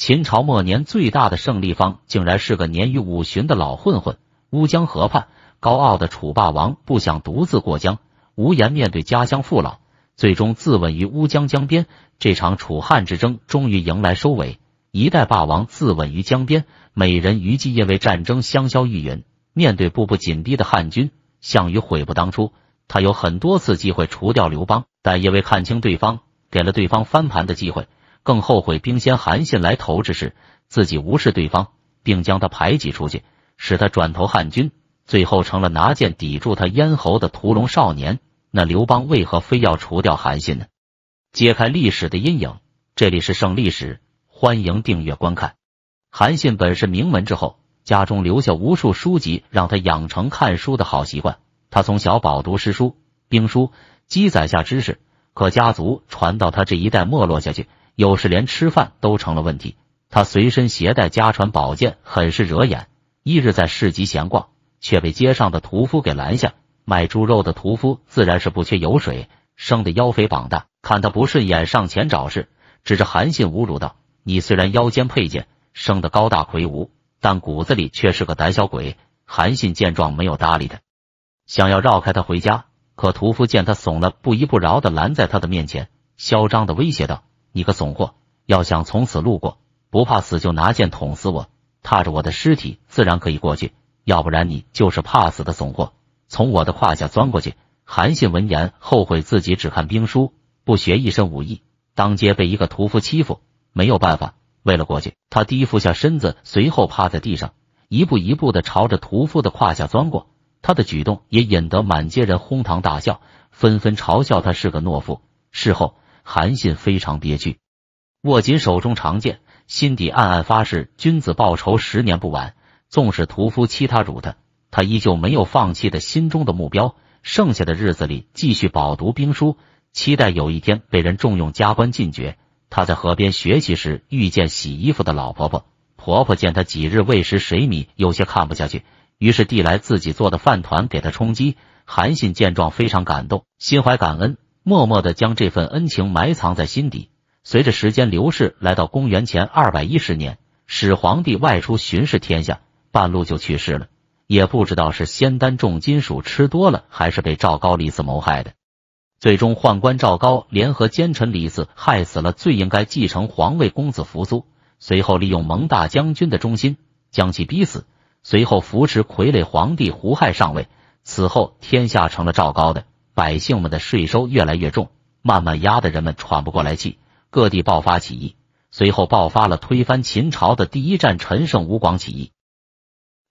秦朝末年最大的胜利方，竟然是个年逾五旬的老混混。乌江河畔，高傲的楚霸王不想独自过江，无颜面对家乡父老，最终自刎于乌江江边。这场楚汉之争终于迎来收尾，一代霸王自刎于江边。美人虞姬因为战争香消玉殒。面对步步紧逼的汉军，项羽悔不当初。他有很多次机会除掉刘邦，但因为看清对方，给了对方翻盘的机会。更后悔兵先韩信来投之时，自己无视对方，并将他排挤出去，使他转投汉军，最后成了拿剑抵住他咽喉的屠龙少年。那刘邦为何非要除掉韩信呢？揭开历史的阴影，这里是胜历史，欢迎订阅观看。韩信本是名门之后，家中留下无数书籍，让他养成看书的好习惯。他从小饱读诗书、兵书，积攒下知识，可家族传到他这一代没落下去。有时连吃饭都成了问题。他随身携带家传宝剑，很是惹眼。一日在市集闲逛，却被街上的屠夫给拦下。卖猪肉的屠夫自然是不缺油水，生得腰肥膀大，看他不顺眼，上前找事，指着韩信侮辱道：“你虽然腰间佩剑，生得高大魁梧，但骨子里却是个胆小鬼。”韩信见状没有搭理他，想要绕开他回家。可屠夫见他怂了，不依不饶的拦在他的面前，嚣张的威胁道。你个怂货，要想从此路过，不怕死就拿剑捅死我，踏着我的尸体自然可以过去。要不然你就是怕死的怂货，从我的胯下钻过去。韩信闻言后悔自己只看兵书，不学一身武艺，当街被一个屠夫欺负，没有办法，为了过去，他低俯下身子，随后趴在地上，一步一步的朝着屠夫的胯下钻过。他的举动也引得满街人哄堂大笑，纷纷嘲笑他是个懦夫。事后。韩信非常憋屈，握紧手中长剑，心底暗暗发誓：君子报仇，十年不晚。纵使屠夫欺他辱他，他依旧没有放弃的心中的目标。剩下的日子里，继续饱读兵书，期待有一天被人重用，加官进爵。他在河边学习时，遇见洗衣服的老婆婆，婆婆见他几日未食水米，有些看不下去，于是递来自己做的饭团给他充饥。韩信见状非常感动，心怀感恩。默默的将这份恩情埋藏在心底。随着时间流逝，来到公元前2百一十年，始皇帝外出巡视天下，半路就去世了，也不知道是仙丹重金属吃多了，还是被赵高李斯谋害的。最终，宦官赵高联合奸臣李斯，害死了最应该继承皇位公子扶苏。随后，利用蒙大将军的忠心，将其逼死。随后，扶持傀儡皇帝胡亥上位。此后，天下成了赵高的。百姓们的税收越来越重，慢慢压得人们喘不过来气，各地爆发起义，随后爆发了推翻秦朝的第一战——陈胜吴广起义。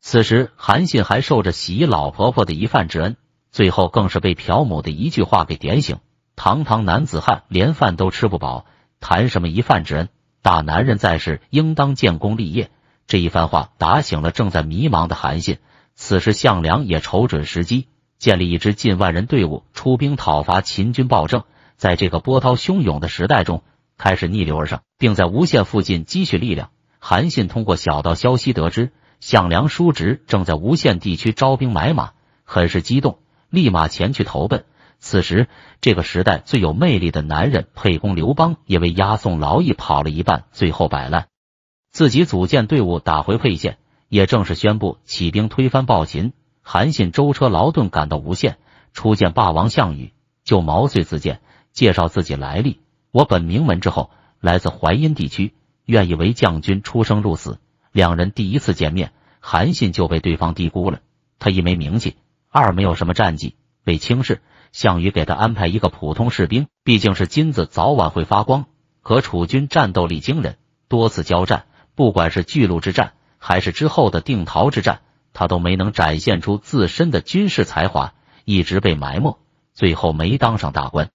此时，韩信还受着洗衣老婆婆的一饭之恩，最后更是被朴母的一句话给点醒：堂堂男子汉，连饭都吃不饱，谈什么一饭之恩？大男人在世，应当建功立业。这一番话打醒了正在迷茫的韩信。此时，项梁也瞅准时机。建立一支近万人队伍，出兵讨伐秦军暴政。在这个波涛汹涌的时代中，开始逆流而上，并在无限附近积蓄力量。韩信通过小道消息得知，项梁叔侄正在无限地区招兵买马，很是激动，立马前去投奔。此时，这个时代最有魅力的男人——沛公刘邦，也为押送劳役跑了一半，最后摆烂，自己组建队伍打回沛县，也正式宣布起兵推翻暴秦。韩信舟车劳顿，感到无限。初见霸王项羽，就毛遂自荐，介绍自己来历：我本名门之后，来自淮阴地区，愿意为将军出生入死。两人第一次见面，韩信就被对方低估了。他一没名气，二没有什么战绩，被轻视。项羽给他安排一个普通士兵，毕竟是金子早晚会发光。可楚军战斗力惊人，多次交战，不管是巨鹿之战，还是之后的定陶之战。他都没能展现出自身的军事才华，一直被埋没，最后没当上大官。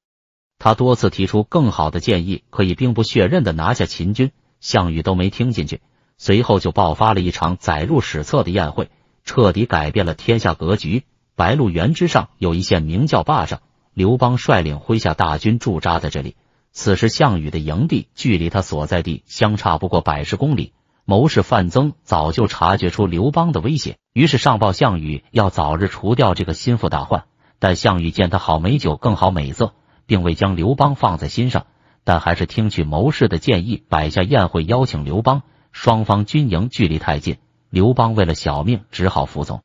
他多次提出更好的建议，可以兵不血刃的拿下秦军，项羽都没听进去。随后就爆发了一场载入史册的宴会，彻底改变了天下格局。白鹿原之上有一县名叫霸上，刘邦率领麾下大军驻扎在这里。此时，项羽的营地距离他所在地相差不过百十公里。谋士范增早就察觉出刘邦的威胁。于是上报项羽，要早日除掉这个心腹大患。但项羽见他好美酒，更好美色，并未将刘邦放在心上。但还是听取谋士的建议，摆下宴会邀请刘邦。双方军营距离太近，刘邦为了小命，只好服从。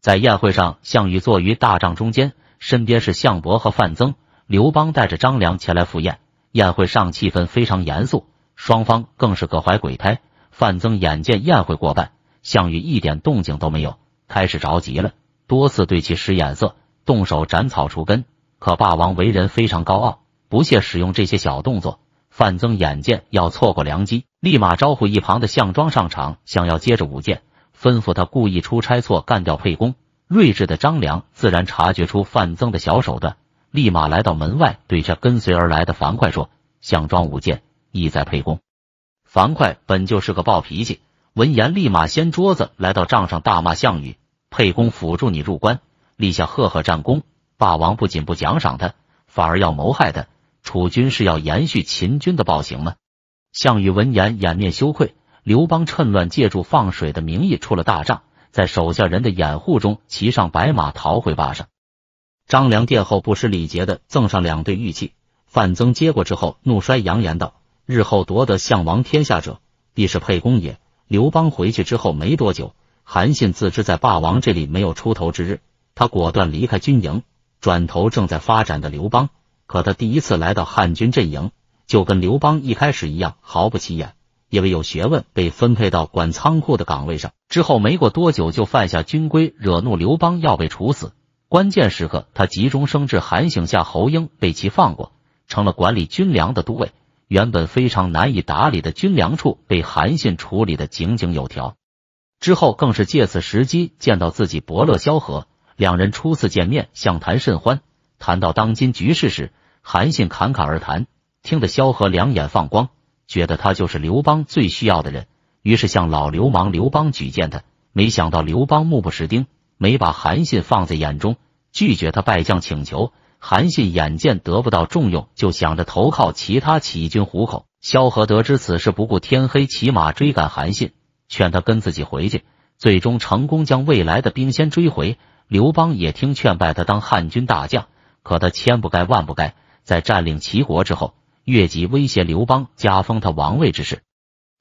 在宴会上，项羽坐于大帐中间，身边是项伯和范增。刘邦带着张良前来赴宴。宴会上气氛非常严肃，双方更是各怀鬼胎。范增眼见宴会过半。项羽一点动静都没有，开始着急了，多次对其使眼色，动手斩草除根。可霸王为人非常高傲，不屑使用这些小动作。范增眼见要错过良机，立马招呼一旁的项庄上场，想要接着舞剑，吩咐他故意出差错干掉沛公。睿智的张良自然察觉出范增的小手段，立马来到门外，对着跟随而来的樊哙说：“项庄舞剑，意在沛公。”樊哙本就是个暴脾气。闻言，立马掀桌子来到帐上，大骂项羽：“沛公辅助你入关，立下赫赫战功。霸王不仅不奖赏他，反而要谋害他。楚军是要延续秦军的暴行吗？”项羽闻言掩面羞愧。刘邦趁乱，借助放水的名义出了大帐，在手下人的掩护中，骑上白马逃回坝上。张良殿后，不失礼节的赠上两对玉器。范增接过之后，怒摔，扬言道：“日后夺得项王天下者，必是沛公也。”刘邦回去之后没多久，韩信自知在霸王这里没有出头之日，他果断离开军营，转投正在发展的刘邦。可他第一次来到汉军阵营，就跟刘邦一开始一样毫不起眼，因为有学问被分配到管仓库的岗位上。之后没过多久就犯下军规，惹怒刘邦要被处死。关键时刻，他急中生智喊醒夏侯婴，被其放过，成了管理军粮的都尉。原本非常难以打理的军粮处被韩信处理的井井有条，之后更是借此时机见到自己伯乐萧何，两人初次见面相谈甚欢。谈到当今局势时，韩信侃侃而谈，听得萧何两眼放光，觉得他就是刘邦最需要的人，于是向老流氓刘邦举荐他。没想到刘邦目不识丁，没把韩信放在眼中，拒绝他拜将请求。韩信眼见得不到重用，就想着投靠其他起义军虎口。萧何得知此事，不顾天黑，骑马追赶韩信，劝他跟自己回去，最终成功将未来的兵先追回。刘邦也听劝，拜他当汉军大将。可他千不该万不该，在占领齐国之后，越级威胁刘邦，加封他王位之事。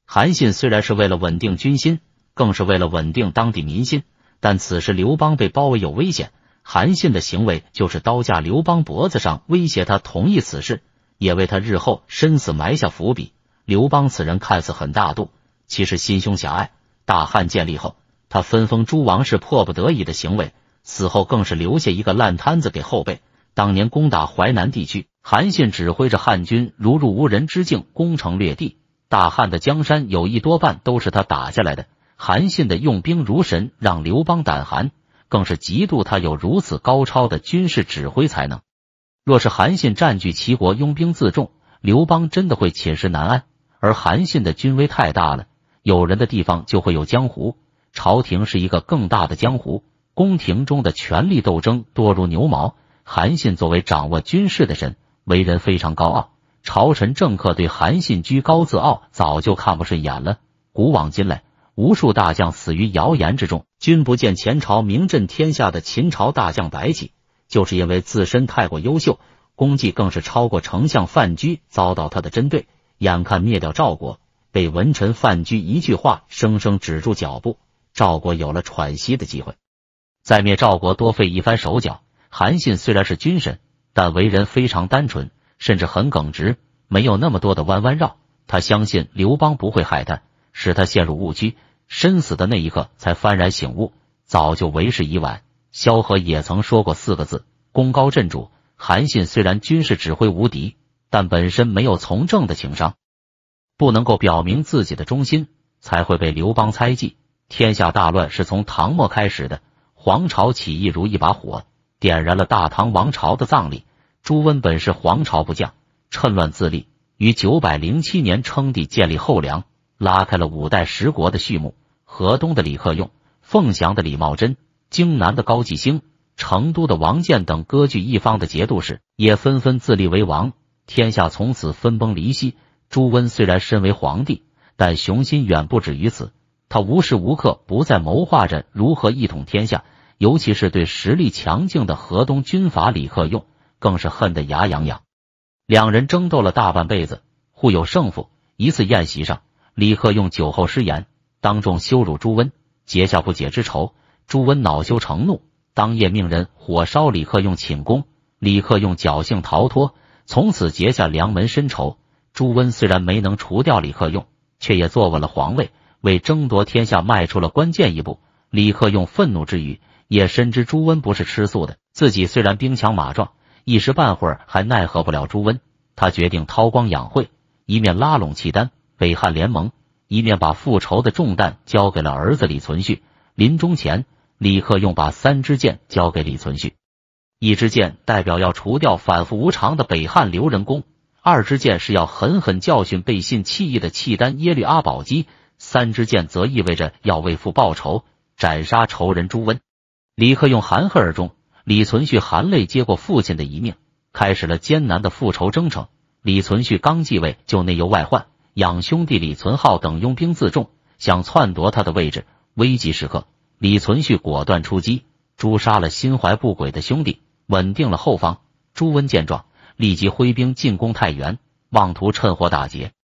韩信虽然是为了稳定军心，更是为了稳定当地民心，但此时刘邦被包围，有危险。韩信的行为就是刀架刘邦脖子上威胁他同意此事，也为他日后生死埋下伏笔。刘邦此人看似很大度，其实心胸狭隘。大汉建立后，他分封诸王是迫不得已的行为，死后更是留下一个烂摊子给后辈。当年攻打淮南地区，韩信指挥着汉军如入无人之境，攻城略地，大汉的江山有一多半都是他打下来的。韩信的用兵如神，让刘邦胆寒。更是嫉妒他有如此高超的军事指挥才能。若是韩信占据齐国，拥兵自重，刘邦真的会寝食难安。而韩信的军威太大了，有人的地方就会有江湖，朝廷是一个更大的江湖，宫廷中的权力斗争多如牛毛。韩信作为掌握军事的神，为人非常高傲，朝臣政客对韩信居高自傲早就看不顺眼了。古往今来。无数大将死于谣言之中，君不见前朝名震天下的秦朝大将白起，就是因为自身太过优秀，功绩更是超过丞相范雎，遭到他的针对。眼看灭掉赵国，被文臣范雎一句话生生止住脚步，赵国有了喘息的机会。在灭赵国，多费一番手脚。韩信虽然是军神，但为人非常单纯，甚至很耿直，没有那么多的弯弯绕。他相信刘邦不会害他，使他陷入误区。身死的那一刻才幡然醒悟，早就为时已晚。萧何也曾说过四个字：功高震主。韩信虽然军事指挥无敌，但本身没有从政的情商，不能够表明自己的忠心，才会被刘邦猜忌。天下大乱是从唐末开始的，黄巢起义如一把火，点燃了大唐王朝的葬礼。朱温本是黄巢部将，趁乱自立，于九百零七年称帝，建立后梁。拉开了五代十国的序幕。河东的李克用、凤翔的李茂贞、荆南的高继兴、成都的王建等割据一方的节度使也纷纷自立为王，天下从此分崩离析。朱温虽然身为皇帝，但雄心远不止于此，他无时无刻不在谋划着如何一统天下，尤其是对实力强劲的河东军阀李克用，更是恨得牙痒痒。两人争斗了大半辈子，互有胜负。一次宴席上。李克用酒后失言，当众羞辱朱温，结下不解之仇。朱温恼羞成怒，当夜命人火烧李克用寝宫。李克用侥幸逃脱，从此结下梁门深仇。朱温虽然没能除掉李克用，却也坐稳了皇位，为争夺天下迈出了关键一步。李克用愤怒之余，也深知朱温不是吃素的，自己虽然兵强马壮，一时半会儿还奈何不了朱温。他决定韬光养晦，一面拉拢契丹。北汉联盟一面把复仇的重担交给了儿子李存勖，临终前，李克用把三支箭交给李存勖：一支箭代表要除掉反复无常的北汉刘仁恭，二支箭是要狠狠教训背信弃义的契丹耶律阿保机，三支箭则意味着要为父报仇，斩杀仇人朱温。李克用含恨而终，李存勖含泪接过父亲的遗命，开始了艰难的复仇征程。李存勖刚继位就内忧外患。养兄弟李存浩等拥兵自重，想篡夺他的位置。危急时刻，李存勖果断出击，诛杀了心怀不轨的兄弟，稳定了后方。朱温见状，立即挥兵进攻太原，妄图趁火打劫。